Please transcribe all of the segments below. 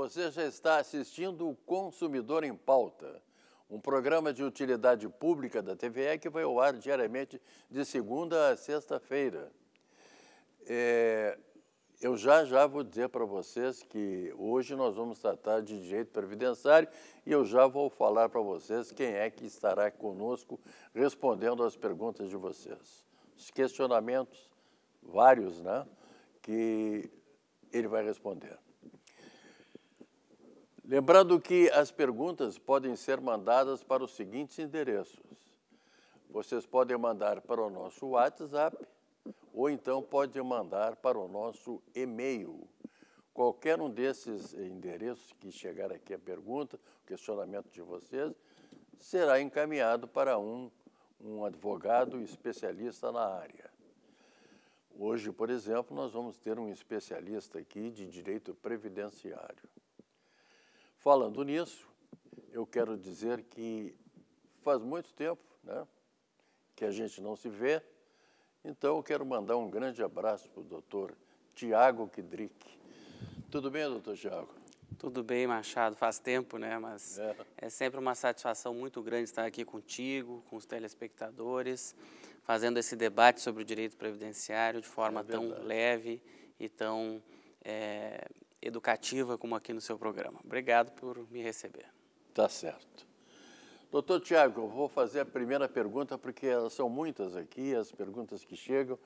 Você já está assistindo o Consumidor em Pauta, um programa de utilidade pública da TVE que vai ao ar diariamente de segunda a sexta-feira. É, eu já já vou dizer para vocês que hoje nós vamos tratar de direito previdenciário e eu já vou falar para vocês quem é que estará conosco respondendo às perguntas de vocês. Os questionamentos, vários, né? Que ele vai responder. Lembrando que as perguntas podem ser mandadas para os seguintes endereços. Vocês podem mandar para o nosso WhatsApp ou então podem mandar para o nosso e-mail. Qualquer um desses endereços que chegar aqui a pergunta, o questionamento de vocês, será encaminhado para um, um advogado especialista na área. Hoje, por exemplo, nós vamos ter um especialista aqui de direito previdenciário. Falando nisso, eu quero dizer que faz muito tempo né, que a gente não se vê, então eu quero mandar um grande abraço para o doutor Tiago Kidrick. Tudo bem, doutor Tiago? Tudo bem, Machado. Faz tempo, né? Mas é. é. sempre uma satisfação muito grande estar aqui contigo, com os telespectadores, fazendo esse debate sobre o direito previdenciário de forma é tão leve e tão é, educativa como aqui no seu programa. Obrigado por me receber. Tá certo. Doutor Tiago, eu vou fazer a primeira pergunta, porque elas são muitas aqui, as perguntas que chegam,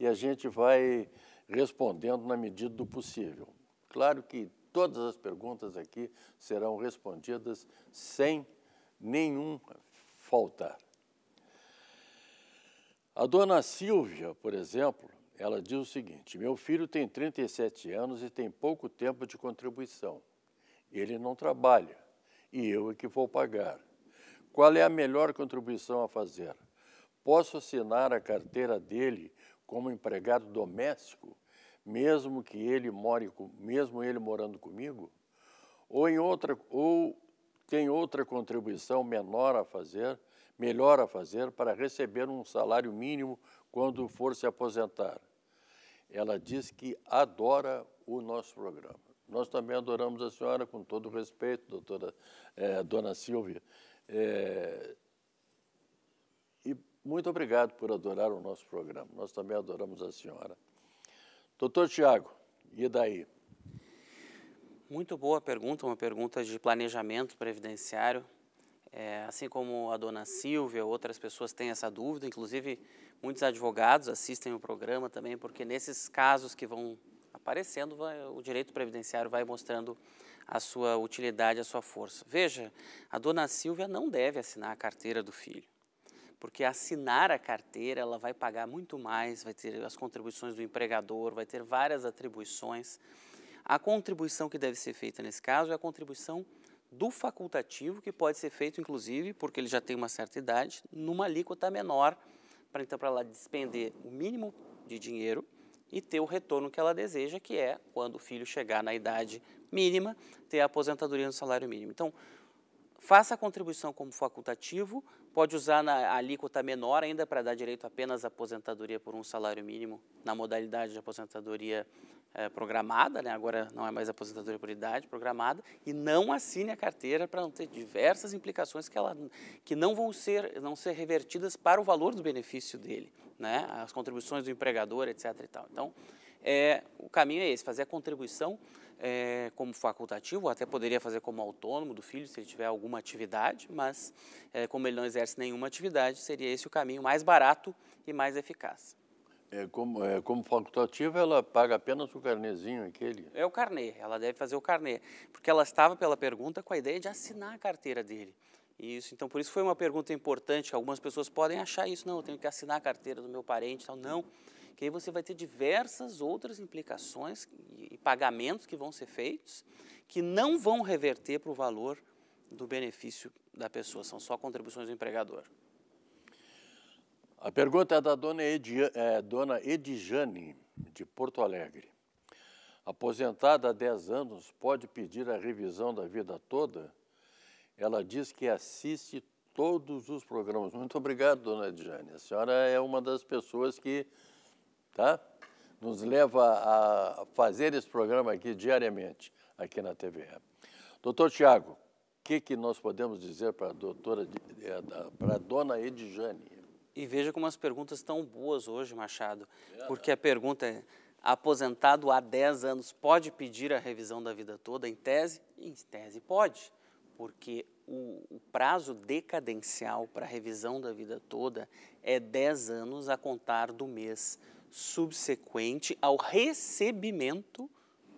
e a gente vai respondendo na medida do possível. Claro que todas as perguntas aqui serão respondidas sem nenhum faltar. A dona Silvia, por exemplo, ela diz o seguinte: Meu filho tem 37 anos e tem pouco tempo de contribuição. Ele não trabalha e eu é que vou pagar. Qual é a melhor contribuição a fazer? Posso assinar a carteira dele como empregado doméstico, mesmo que ele more, mesmo ele morando comigo? Ou em outra ou tem outra contribuição menor a fazer, melhor a fazer para receber um salário mínimo quando for se aposentar? ela diz que adora o nosso programa. Nós também adoramos a senhora, com todo respeito, doutora é, Dona Silvia. É, e muito obrigado por adorar o nosso programa. Nós também adoramos a senhora. Doutor Tiago, e daí? Muito boa pergunta, uma pergunta de planejamento previdenciário. É, assim como a dona Silvia, outras pessoas têm essa dúvida, inclusive Muitos advogados assistem o programa também, porque nesses casos que vão aparecendo, vai, o direito previdenciário vai mostrando a sua utilidade, a sua força. Veja, a dona Silvia não deve assinar a carteira do filho, porque assinar a carteira ela vai pagar muito mais, vai ter as contribuições do empregador, vai ter várias atribuições. A contribuição que deve ser feita nesse caso é a contribuição do facultativo, que pode ser feito, inclusive, porque ele já tem uma certa idade, numa alíquota menor para então para ela despender o mínimo de dinheiro e ter o retorno que ela deseja, que é quando o filho chegar na idade mínima, ter a aposentadoria no salário mínimo. Então, faça a contribuição como facultativo, Pode usar na alíquota menor ainda para dar direito apenas à aposentadoria por um salário mínimo na modalidade de aposentadoria é, programada, né? agora não é mais aposentadoria por idade programada, e não assine a carteira para não ter diversas implicações que, ela, que não vão ser, não ser revertidas para o valor do benefício dele, né? as contribuições do empregador, etc. E tal. Então, é, o caminho é esse, fazer a contribuição é, como facultativo, até poderia fazer como autônomo do filho, se ele tiver alguma atividade, mas é, como ele não exerce nenhuma atividade, seria esse o caminho mais barato e mais eficaz. É, como, é, como ela paga apenas o carnezinho aquele? É o carnê, ela deve fazer o carnê, porque ela estava pela pergunta com a ideia de assinar a carteira dele. Isso, então por isso foi uma pergunta importante, algumas pessoas podem achar isso, não, eu tenho que assinar a carteira do meu parente, tal. não, que aí você vai ter diversas outras implicações e pagamentos que vão ser feitos que não vão reverter para o valor do benefício da pessoa, são só contribuições do empregador. A pergunta é da dona, Edi, é, dona Edijane, de Porto Alegre. Aposentada há 10 anos, pode pedir a revisão da vida toda? Ela diz que assiste todos os programas. Muito obrigado, dona Edjane. A senhora é uma das pessoas que tá? Nos leva a fazer esse programa aqui diariamente, aqui na TVE. Doutor Tiago, o que, que nós podemos dizer para a doutora, eh, para a dona Edjane? E veja como as perguntas estão boas hoje, Machado, é. porque a pergunta é, aposentado há 10 anos pode pedir a revisão da vida toda em tese? Em tese pode, porque o, o prazo decadencial para revisão da vida toda é 10 anos a contar do mês subsequente ao recebimento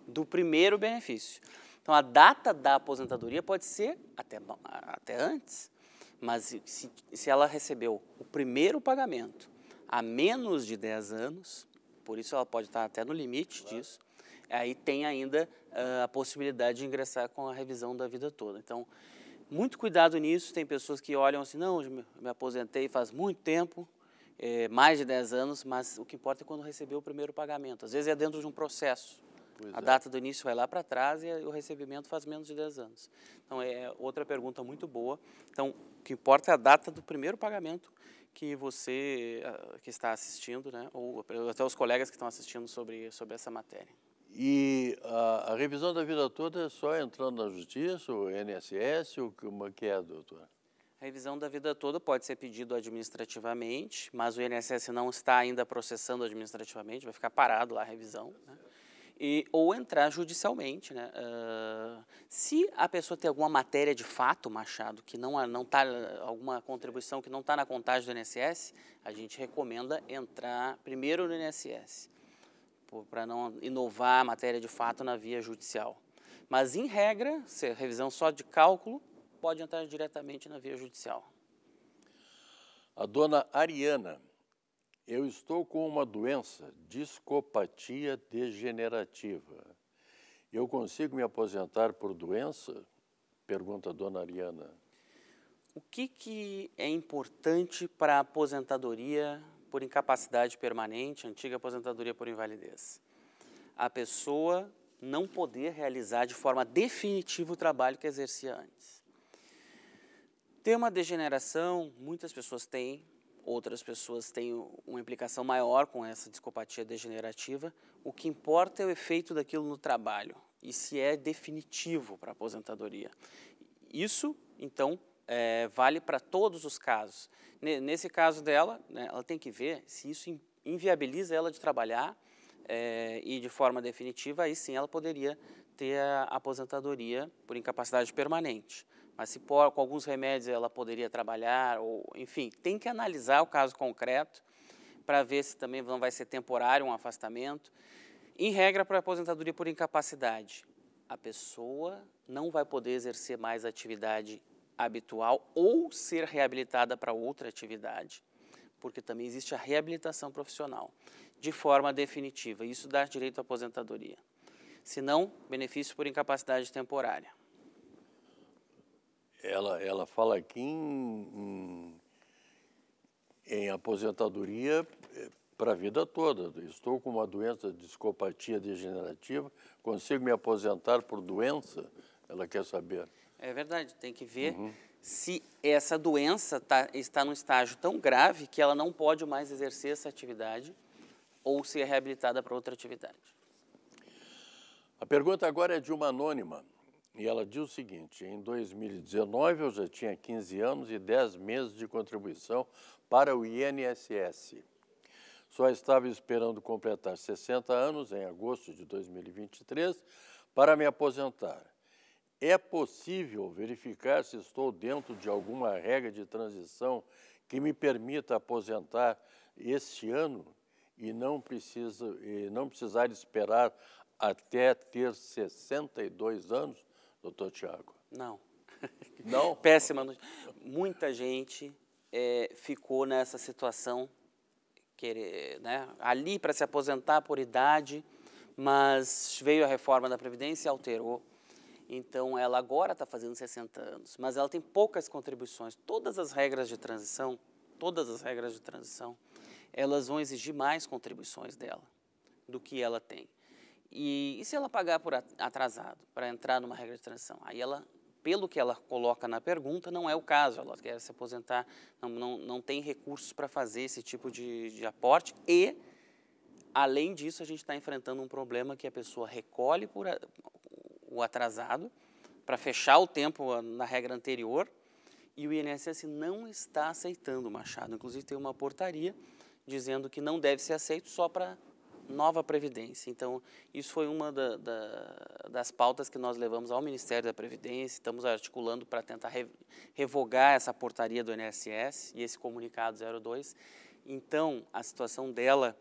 do primeiro benefício. Então, a data da aposentadoria pode ser até, até antes, mas se, se ela recebeu o primeiro pagamento há menos de 10 anos, por isso ela pode estar até no limite claro. disso, aí tem ainda uh, a possibilidade de ingressar com a revisão da vida toda. Então, muito cuidado nisso. Tem pessoas que olham assim: não, me aposentei faz muito tempo, é, mais de 10 anos, mas o que importa é quando recebeu o primeiro pagamento. Às vezes é dentro de um processo. Pois a é. data do início vai lá para trás e o recebimento faz menos de 10 anos. Então, é outra pergunta muito boa. Então, o que importa é a data do primeiro pagamento que você ah, que está assistindo, né, ou até os colegas que estão assistindo sobre, sobre essa matéria. E a, ah, a revisão da vida toda é só entrando na justiça, o NSS, ou como que é, doutor? Revisão da vida toda pode ser pedido administrativamente, mas o INSS não está ainda processando administrativamente, vai ficar parado lá a revisão. Né? E, ou entrar judicialmente. Né? Uh, se a pessoa tem alguma matéria de fato, Machado, que não não tá, alguma contribuição que não está na contagem do INSS, a gente recomenda entrar primeiro no INSS, para não inovar a matéria de fato na via judicial. Mas, em regra, se revisão só de cálculo, pode entrar diretamente na via judicial. A dona Ariana, eu estou com uma doença, discopatia degenerativa. Eu consigo me aposentar por doença? Pergunta a dona Ariana. O que, que é importante para a aposentadoria por incapacidade permanente, antiga aposentadoria por invalidez? A pessoa não poder realizar de forma definitiva o trabalho que exercia antes. Tem uma degeneração, muitas pessoas têm, outras pessoas têm uma implicação maior com essa discopatia degenerativa. O que importa é o efeito daquilo no trabalho e se é definitivo para a aposentadoria. Isso, então, é, vale para todos os casos. Nesse caso dela, né, ela tem que ver se isso inviabiliza ela de trabalhar é, e de forma definitiva, aí sim ela poderia ter a aposentadoria por incapacidade permanente mas se por, com alguns remédios ela poderia trabalhar, ou enfim, tem que analisar o caso concreto para ver se também não vai ser temporário um afastamento. Em regra, para aposentadoria por incapacidade, a pessoa não vai poder exercer mais a atividade habitual ou ser reabilitada para outra atividade, porque também existe a reabilitação profissional, de forma definitiva. Isso dá direito à aposentadoria. Se não, benefício por incapacidade temporária ela, ela fala aqui em, em, em aposentadoria eh, para a vida toda. Estou com uma doença de discopatia degenerativa, consigo me aposentar por doença? Ela quer saber. É verdade, tem que ver uhum. se essa doença tá, está num estágio tão grave que ela não pode mais exercer essa atividade ou ser reabilitada para outra atividade. A pergunta agora é de uma anônima. E ela diz o seguinte: em 2019 eu já tinha 15 anos e 10 meses de contribuição para o INSS. Só estava esperando completar 60 anos em agosto de 2023 para me aposentar. É possível verificar se estou dentro de alguma regra de transição que me permita aposentar este ano e não, precisa, e não precisar esperar até ter 62 anos doutor Tiago? Não. Não? Péssima notícia. Muita gente é, ficou nessa situação, querer, né, ali para se aposentar por idade, mas veio a reforma da Previdência e alterou. Então, ela agora está fazendo 60 anos, mas ela tem poucas contribuições. Todas as regras de transição, todas as regras de transição, elas vão exigir mais contribuições dela do que ela tem. E, e se ela pagar por atrasado para entrar numa regra de transição? Aí ela, pelo que ela coloca na pergunta, não é o caso. Ela quer se aposentar, não, não, não tem recursos para fazer esse tipo de, de aporte e Além disso, a gente está enfrentando um problema que a pessoa recolhe por a, o atrasado para fechar o tempo na regra anterior e o INSS não está aceitando o Machado. Inclusive, tem uma portaria dizendo que não deve ser aceito só para nova Previdência. Então, isso foi uma da, da, das pautas que nós levamos ao Ministério da Previdência, estamos articulando para tentar re, revogar essa portaria do INSS e esse comunicado 02. Então, a situação dela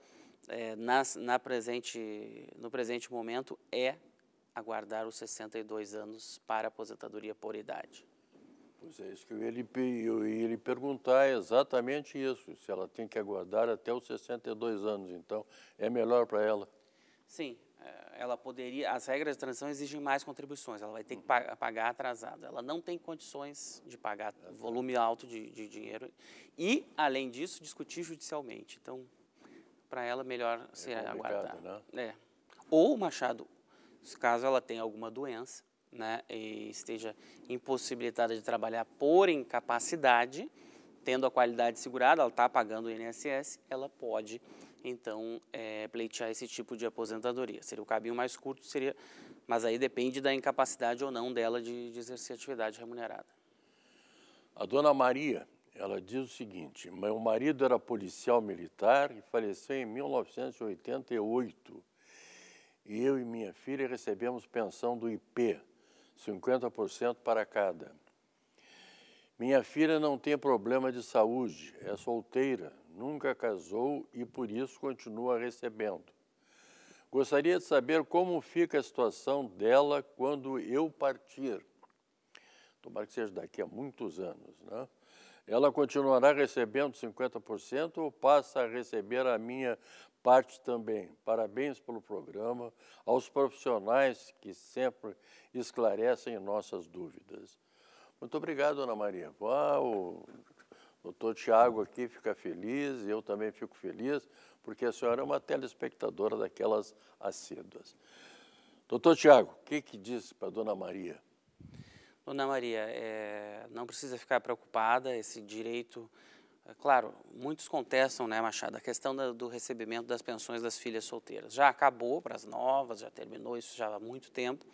é, na, na presente, no presente momento é aguardar os 62 anos para aposentadoria por idade. Pois é, isso que eu ia lhe, eu ia lhe perguntar é exatamente isso, se ela tem que aguardar até os 62 anos, então é melhor para ela. Sim, é, ela poderia, as regras de transição exigem mais contribuições, ela vai ter que pagar atrasada. Ela não tem condições de pagar volume alto de, de dinheiro e, além disso, discutir judicialmente. Então, para ela, melhor é ser aguardar. Né? É. Ou, Machado, caso ela tenha alguma doença, né, e esteja impossibilitada de trabalhar por incapacidade, tendo a qualidade segurada, ela está pagando o INSS, ela pode, então, é, pleitear esse tipo de aposentadoria. Seria o caminho mais curto, seria, mas aí depende da incapacidade ou não dela de, de exercer atividade remunerada. A dona Maria, ela diz o seguinte, meu marido era policial militar e faleceu em 1988. E eu e minha filha recebemos pensão do IP, 50% para cada. Minha filha não tem problema de saúde, é solteira, nunca casou e por isso continua recebendo. Gostaria de saber como fica a situação dela quando eu partir. Tomara que seja daqui a muitos anos, né? Ela continuará recebendo 50% ou passa a receber a minha parte também. Parabéns pelo programa, aos profissionais que sempre esclarecem nossas dúvidas. Muito obrigado, Ana Maria. Ah, o doutor Tiago aqui fica feliz eu também fico feliz, porque a senhora é uma telespectadora daquelas assíduas. Doutor Tiago, o que, que diz para a dona Maria? Dona Maria, é, não precisa ficar preocupada, esse direito é claro, muitos contestam, né, Machado, a questão da, do recebimento das pensões das filhas solteiras. Já acabou para as novas, já terminou isso já há muito tempo,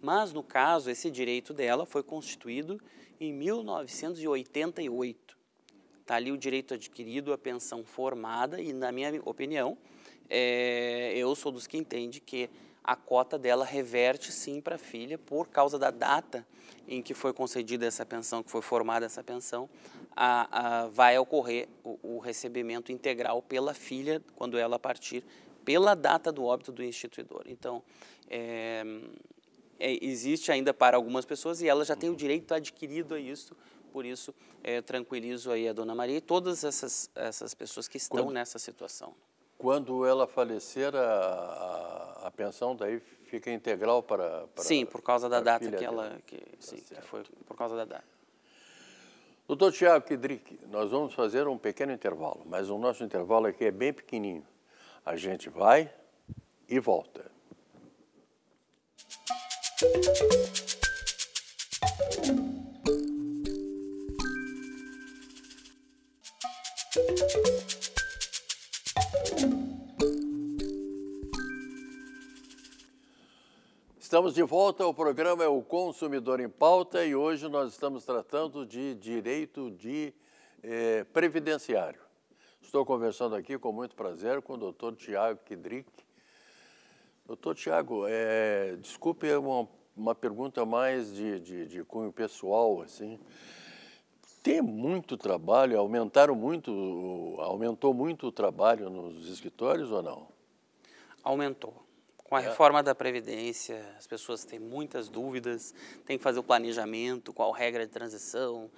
mas no caso, esse direito dela foi constituído em 1988. Está ali o direito adquirido, a pensão formada, e na minha opinião, é, eu sou dos que entende que a cota dela reverte sim para a filha por causa da data em que foi concedida essa pensão, que foi formada essa pensão, a, a, vai ocorrer o, o, recebimento integral pela filha quando ela partir, pela data do óbito do instituidor. Então, é, é, existe ainda para algumas pessoas e ela já tem o direito adquirido a isso, por isso é, tranquilizo aí a dona Maria e todas essas, essas pessoas que estão quando... nessa situação. Quando ela falecer, a, a, a pensão daí fica integral para, para Sim, por causa da data que ela... Que, tá sim, tá que foi por causa da data. Doutor Tiago Kidrick, nós vamos fazer um pequeno intervalo, mas o nosso intervalo aqui é bem pequenininho. A gente vai e volta. Música Estamos de volta ao programa É o Consumidor em Pauta e hoje nós estamos tratando de direito de eh, previdenciário. Estou conversando aqui com muito prazer com o doutor Tiago Kidrick. Doutor Tiago, eh, desculpe é uma, uma pergunta mais de, de, de cunho pessoal, assim. Tem muito trabalho, aumentaram muito, aumentou muito o trabalho nos escritórios ou não? Aumentou com a é. reforma da Previdência, as pessoas têm muitas dúvidas, tem que fazer o planejamento, qual regra de transição,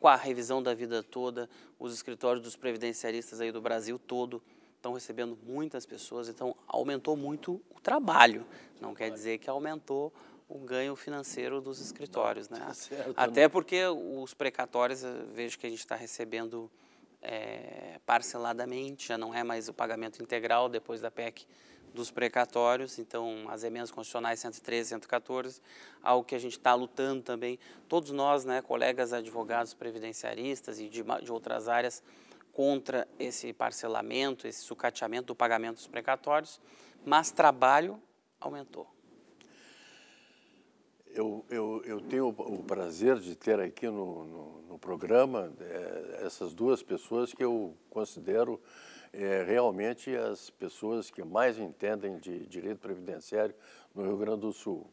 com é, a revisão da vida toda, os escritórios dos previdenciaristas aí do Brasil todo estão recebendo muitas pessoas, então aumentou muito o trabalho. Não quer dizer que aumentou o ganho financeiro dos escritórios, né? Tá Até porque os precatórios, vejo que a gente está recebendo é, parceladamente, já não é mais o pagamento integral depois da PEC dos precatórios, então as emendas constitucionais 113, 114, algo que a gente está lutando também, todos nós, né, colegas advogados previdenciaristas e de, de outras áreas, contra esse parcelamento, esse sucateamento do pagamento dos precatórios, mas trabalho aumentou. Eu, eu, eu tenho o prazer de ter aqui no, no, no programa é, essas duas pessoas que eu considero é, realmente as pessoas que mais entendem de direito previdenciário no Rio Grande do Sul,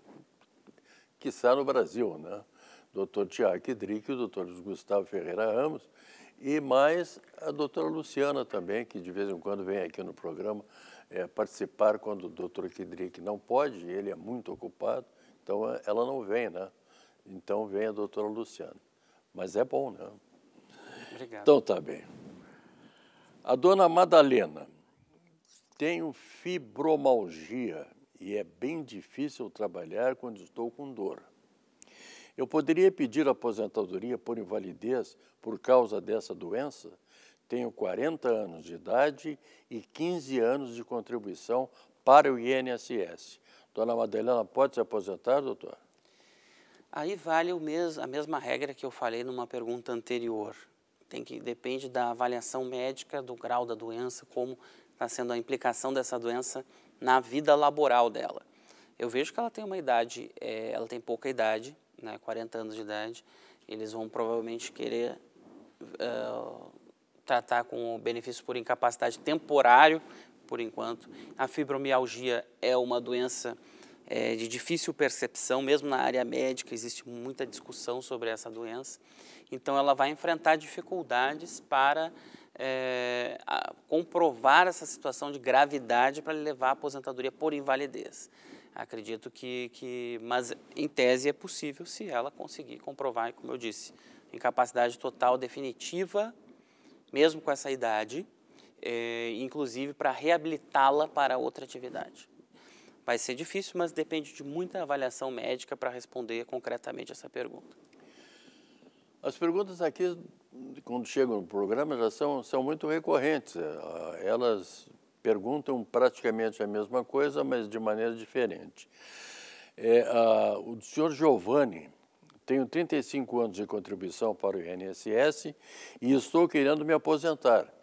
que está no Brasil, né? Dr. Tiago Drick, o doutor Gustavo Ferreira Ramos e mais a doutora Luciana também, que de vez em quando vem aqui no programa é, participar quando o doutor Kidrick não pode, ele é muito ocupado, então é, ela não vem, né? Então vem a doutora Luciana. Mas é bom, né? Obrigado. Então tá bem. A dona Madalena tenho fibromalgia e é bem difícil trabalhar quando estou com dor. Eu poderia pedir aposentadoria por invalidez por causa dessa doença? Tenho 40 anos de idade e 15 anos de contribuição para o INSS. Dona Madalena, pode se aposentar, doutor? Aí vale mes a mesma regra que eu falei numa pergunta anterior. Tem que depende da avaliação médica, do grau da doença, como está sendo a implicação dessa doença na vida laboral dela. Eu vejo que ela tem uma idade, é, ela tem pouca idade, né, 40 anos de idade, eles vão provavelmente querer uh, tratar com o benefício por incapacidade temporário, por enquanto. A fibromialgia é uma doença é, de difícil percepção, mesmo na área médica existe muita discussão sobre essa doença. Então, ela vai enfrentar dificuldades para é, comprovar essa situação de gravidade para levar à aposentadoria por invalidez. Acredito que, que, mas em tese é possível se ela conseguir comprovar, como eu disse, incapacidade total definitiva, mesmo com essa idade, é, inclusive para reabilitá-la para outra atividade. Vai ser difícil, mas depende de muita avaliação médica para responder concretamente essa pergunta. As perguntas aqui, quando chegam no programa, já são, são muito recorrentes. Ah, elas perguntam praticamente a mesma coisa, mas de maneira diferente. É, a, ah, o senhor Giovanni, tenho 35 anos de contribuição para o INSS e estou querendo me aposentar.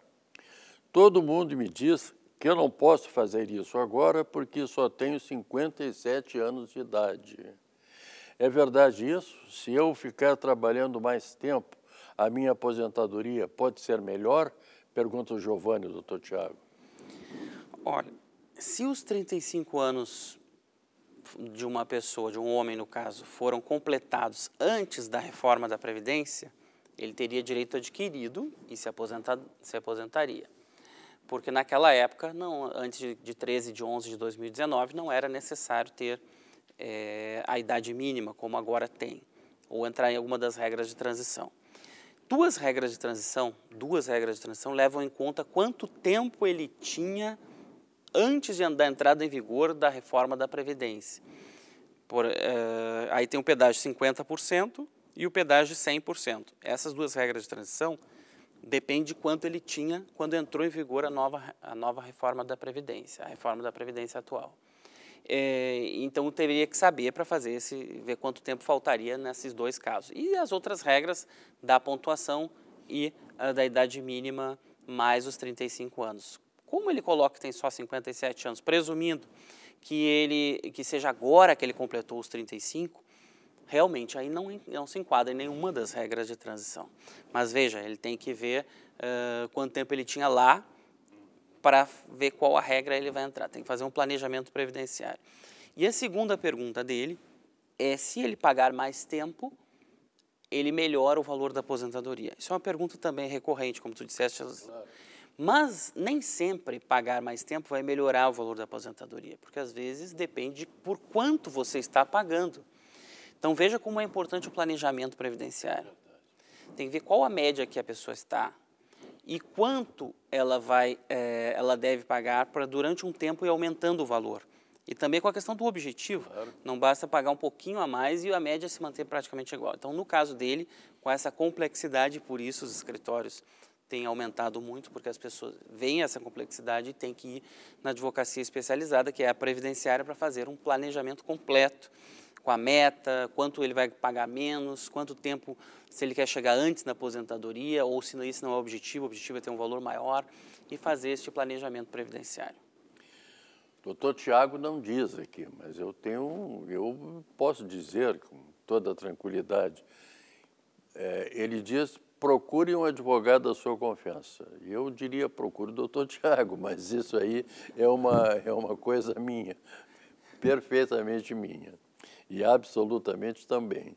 Todo mundo me diz que eu não posso fazer isso agora porque só tenho 57 anos de idade. É verdade isso? Se eu ficar trabalhando mais tempo, a minha aposentadoria pode ser melhor? Pergunta o Giovanni, doutor Tiago. Olha, se os 35 anos de uma pessoa, de um homem no caso, foram completados antes da reforma da Previdência, ele teria direito adquirido e se, aposentado, se aposentaria porque naquela época, não, antes de, 13 de 11 de 2019, não era necessário ter é, a idade mínima, como agora tem, ou entrar em alguma das regras de transição. Duas regras de transição, duas regras de transição levam em conta quanto tempo ele tinha antes de, da entrada em vigor da reforma da Previdência. Por, eh, aí tem o pedágio de 50% e o pedágio de 100%. Essas duas regras de transição depende de quanto ele tinha quando entrou em vigor a nova, a nova reforma da Previdência, a reforma da Previdência atual. É, então, teria que saber para fazer esse, ver quanto tempo faltaria nesses dois casos. E as outras regras da pontuação e ah, da idade mínima mais os 35 anos. Como ele coloca que tem só 57 anos, presumindo que ele que seja agora que ele completou os 35, realmente aí não, não se enquadra em nenhuma das regras de transição. Mas veja, ele tem que ver uh, quanto tempo ele tinha lá para ver qual a regra ele vai entrar. Tem que fazer um planejamento previdenciário. E a segunda pergunta dele é se ele pagar mais tempo, ele melhora o valor da aposentadoria. Isso é uma pergunta também recorrente, como tu disseste. Mas nem sempre pagar mais tempo vai melhorar o valor da aposentadoria, porque às vezes depende por quanto você está pagando. Então veja como é importante o planejamento previdenciário. Tem que ver qual a média que a pessoa está e quanto ela vai, é, ela deve pagar para durante um tempo e aumentando o valor. E também com a questão do objetivo. Claro. Não basta pagar um pouquinho a mais e a média se manter praticamente igual. Então, no caso dele, com essa complexidade, por isso os escritórios têm aumentado muito, porque as pessoas veem essa complexidade e têm que ir na advocacia especializada, que é a previdenciária, para fazer um planejamento completo com a meta, quanto ele vai pagar menos, quanto tempo, se ele quer chegar antes na aposentadoria ou se isso não é o objetivo, o objetivo é ter um valor maior e fazer este planejamento previdenciário. Doutor Tiago não diz aqui, mas eu tenho, eu posso dizer com toda tranquilidade, é, ele diz procure um advogado da sua confiança. Eu diria procure o doutor Tiago, mas isso aí é uma, é uma coisa minha, perfeitamente minha e absolutamente também.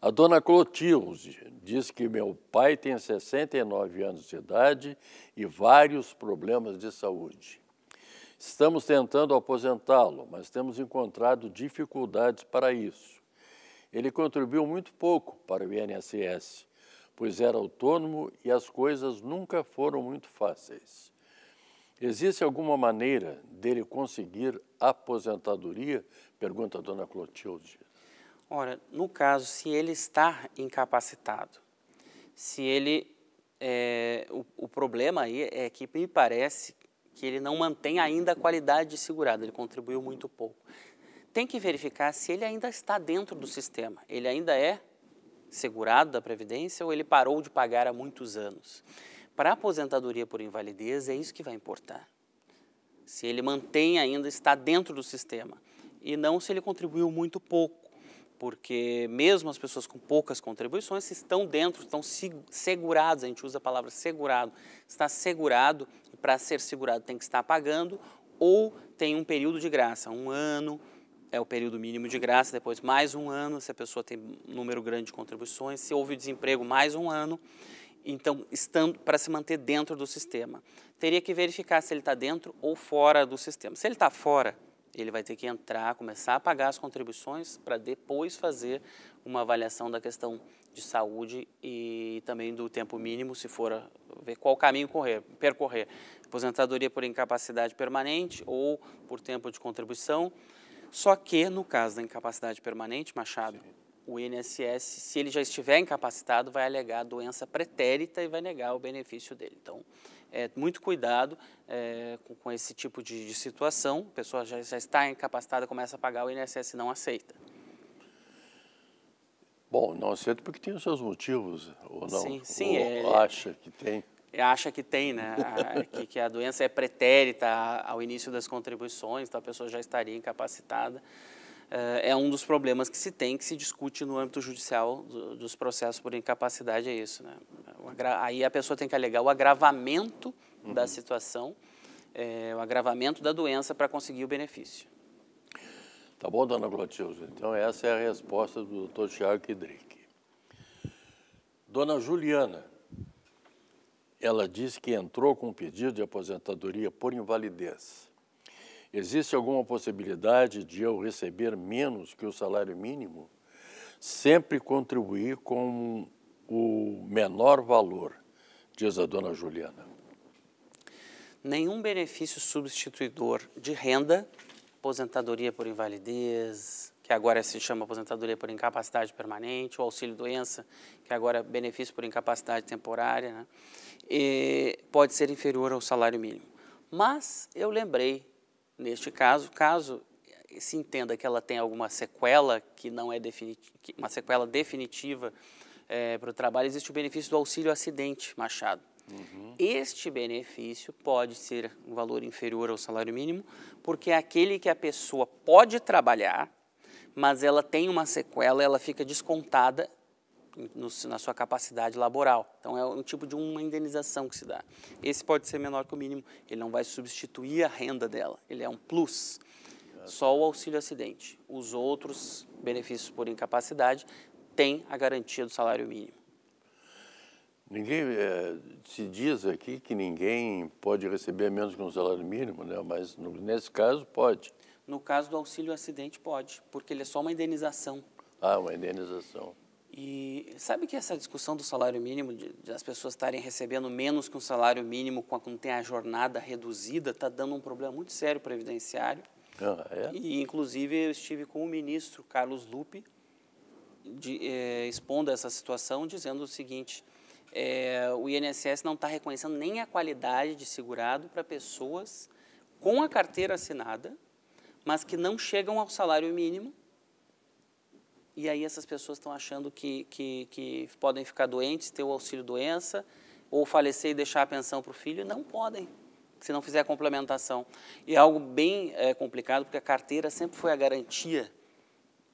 A dona Clotilde diz que meu pai tem 69 anos de idade e vários problemas de saúde. Estamos tentando aposentá-lo, mas temos encontrado dificuldades para isso. Ele contribuiu muito pouco para o INSS, pois era autônomo e as coisas nunca foram muito fáceis. Existe alguma maneira dele conseguir aposentadoria? Pergunta a dona Clotilde. Ora, no caso, se ele está incapacitado, se ele. É, o, o problema aí é que me parece que ele não mantém ainda a qualidade de segurado, ele contribuiu muito pouco. Tem que verificar se ele ainda está dentro do sistema, ele ainda é segurado da Previdência ou ele parou de pagar há muitos anos. Para a aposentadoria por invalidez, é isso que vai importar. Se ele mantém ainda, está dentro do sistema. E não se ele contribuiu muito pouco, porque mesmo as pessoas com poucas contribuições estão dentro, estão segurados, a gente usa a palavra segurado, está segurado, e para ser segurado tem que estar pagando, ou tem um período de graça, um ano, é o período mínimo de graça, depois mais um ano, se a pessoa tem um número grande de contribuições, se houve desemprego, mais um ano então, estando para se manter dentro do sistema. Teria que verificar se ele está dentro ou fora do sistema. Se ele está fora, ele vai ter que entrar, começar a pagar as contribuições para depois fazer uma avaliação da questão de saúde e também do tempo mínimo, se for ver qual caminho correr, percorrer. Aposentadoria por incapacidade permanente ou por tempo de contribuição. Só que, no caso da incapacidade permanente, Machado, Sim o INSS, se ele já estiver incapacitado, vai alegar doença pretérita e vai negar o benefício dele. Então, é, muito cuidado é, com, com, esse tipo de, de situação. A pessoa já, já, está incapacitada, começa a pagar, o INSS não aceita. Bom, não aceita porque tem os seus motivos, ou não? Sim, sim. Ou é. acha que tem? É, acha que tem, né? que, que, a doença é pretérita ao início das contribuições, então a pessoa já estaria incapacitada. Eh, é um dos problemas que se tem, que se discute no âmbito judicial dos processos por incapacidade, é isso. Né? Aí a pessoa tem que alegar o agravamento uhum. da situação, é, o agravamento da doença para conseguir o benefício. Tá bom, dona Glotilde. Então essa é a resposta do doutor Tiago Kidrick. Dona Juliana, ela disse que entrou com um pedido de aposentadoria por invalidez. Existe alguma possibilidade de eu receber menos que o salário mínimo? Sempre contribuir com o menor valor, diz a dona Juliana. Nenhum benefício substituidor de renda, aposentadoria por invalidez, que agora se chama aposentadoria por incapacidade permanente, o auxílio-doença, que agora é benefício por incapacidade temporária, né? pode ser inferior ao salário mínimo. Mas eu lembrei Neste caso, caso se entenda que ela tem alguma sequela que não é uma sequela definitiva é, para o trabalho, existe o benefício do auxílio acidente, Machado. Uhum. Este benefício pode ser um valor inferior ao salário mínimo, porque é aquele que a pessoa pode trabalhar, mas ela tem uma sequela, ela fica descontada no, na sua capacidade laboral. Então, é um tipo de uma indenização que se dá. Esse pode ser menor que o mínimo, ele não vai substituir a renda dela, ele é um plus. Só o auxílio acidente. Os outros benefícios por incapacidade têm a garantia do salário mínimo. Ninguém é, se diz aqui que ninguém pode receber menos que um salário mínimo, né? mas no, nesse caso pode. No caso do auxílio acidente pode, porque ele é só uma indenização. Ah, uma indenização. E sabe que essa discussão do salário mínimo, de, de as pessoas estarem recebendo menos que um salário mínimo quando tem a jornada reduzida, está dando um problema muito sério previdenciário. Ah, é? E, inclusive, eu estive com o ministro Carlos Lupe de, eh, expondo essa situação, dizendo o seguinte, eh, o INSS não está reconhecendo nem a qualidade de segurado para pessoas com a carteira assinada, mas que não chegam ao salário mínimo e aí essas pessoas estão achando que, que, que podem ficar doentes, ter o auxílio doença, ou falecer e deixar a pensão para o filho. Não podem, se não fizer a complementação. E é algo bem é, complicado, porque a carteira sempre foi a garantia,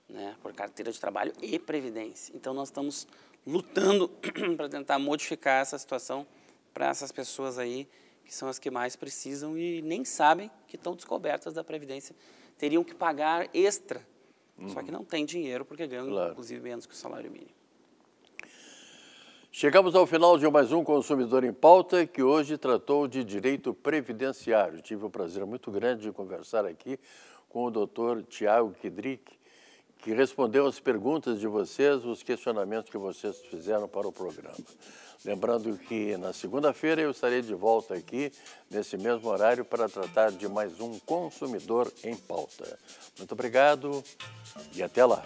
né, por carteira de trabalho e previdência. Então nós estamos lutando para tentar modificar essa situação para essas pessoas aí que são as que mais precisam e nem sabem que estão descobertas da previdência, teriam que pagar extra Uhum. Só que uhum. não tem dinheiro porque ganha, claro. inclusive, menos que o salário mínimo. Chegamos ao final de mais um Consumidor em Pauta, que hoje tratou de direito previdenciário. Tive o prazer muito grande de conversar aqui com o doutor Tiago Kidrick, que respondeu as perguntas de vocês, os questionamentos que vocês fizeram para o programa. Lembrando que na segunda-feira eu estarei de volta aqui, nesse mesmo horário, para tratar de mais um Consumidor em Pauta. Muito obrigado e até lá.